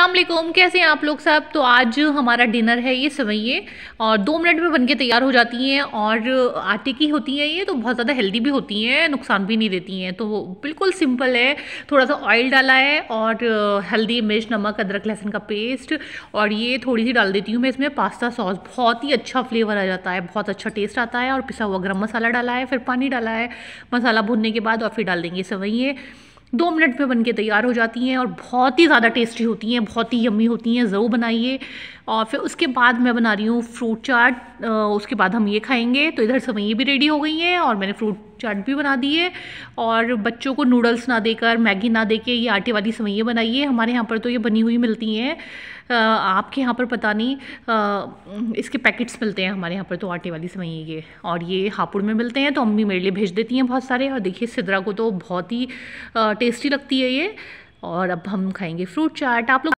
असलम कैसे हैं आप लोग साहब तो आज हमारा डिनर है ये सवैये और दो मिनट में बनके तैयार हो जाती हैं और आटे की होती हैं ये तो बहुत ज़्यादा हेल्दी भी होती हैं नुकसान भी नहीं देती हैं तो बिल्कुल सिंपल है थोड़ा सा ऑयल डाला है और हल्दी मिर्च नमक अदरक लहसुन का पेस्ट और ये थोड़ी सी डाल देती हूँ मैं इसमें पास्ता सॉस बहुत ही अच्छा फ्लेवर आ जाता है बहुत अच्छा टेस्ट आता है और पिसा हुआ गर्म मसाला डाला है फिर पानी डाला है मसाला भुनने के बाद और फिर डाल देंगे सवैये दो मिनट में बनके तैयार हो जाती हैं और बहुत ही ज़्यादा टेस्टी होती हैं बहुत ही यम्मी होती हैं ज़रूर बनाइए और फिर उसके बाद मैं बना रही हूँ फ्रूट चाट उसके बाद हम ये खाएंगे तो इधर सवैयाँ भी रेडी हो गई हैं और मैंने फ्रूट चाट भी बना दी है और बच्चों को नूडल्स ना देकर मैगी ना दे के ये आटे वाली सवैयाँ बनाइए हमारे यहाँ पर तो ये बनी हुई मिलती हैं आपके यहाँ पर पता नहीं आ, इसके पैकेट्स मिलते हैं हमारे यहाँ पर तो आटे वाली सवैये ये और ये हापुड़ में मिलते हैं तो अम्मी मेरे लिए भेज देती हैं बहुत सारे और देखिए सिदरा को तो बहुत ही टेस्टी लगती है ये और अब हम खाएंगे फ्रूट चाट आप लोग